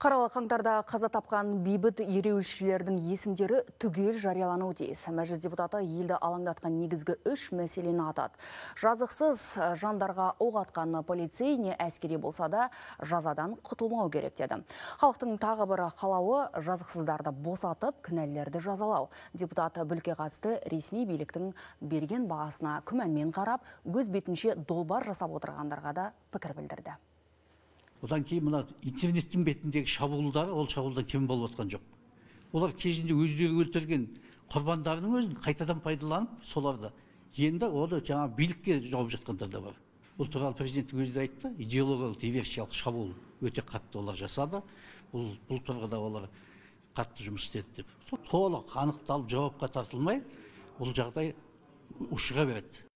Қаралы қаңтарда қаза тапқан бейбіт ереуілшілердің есімдері түгел жариялану тиіс. Мәжіліс депутаты елді алаңдатқан негізгі үш мәселені атады. Жазықсыз жандарға оқ атқан полицей не әскери болса да жазадан құтылмау керек деді. Халықтың тағы бір қалауы жазықсыздарды босатып, кінәлілерді жазалау. Депутаты бүлке қатысты ресми биліктің берген бағасына күмәнмен қарап, көз бетінше долбар жасап отырғандарға да пікір білдірді одан кейін мына интернеттің бетіндегі шабуылдары ол шабуылдан кем болып жатқан жоқ олар кезінде өздері өлтірген құрбандарының өзін қайтадан пайдаланып соларды енді оны жаңа билікке жауып жатқандар да бар бұл туралы президенттің өзі де айтты идеологиялық диверсиялық шабуыл өте қатты олар жасады бұл, бұл тұрғыда олар қатты жұмыс істеді деп толық анықталып жауапқа тартылмай бұл жағдай ушыға береді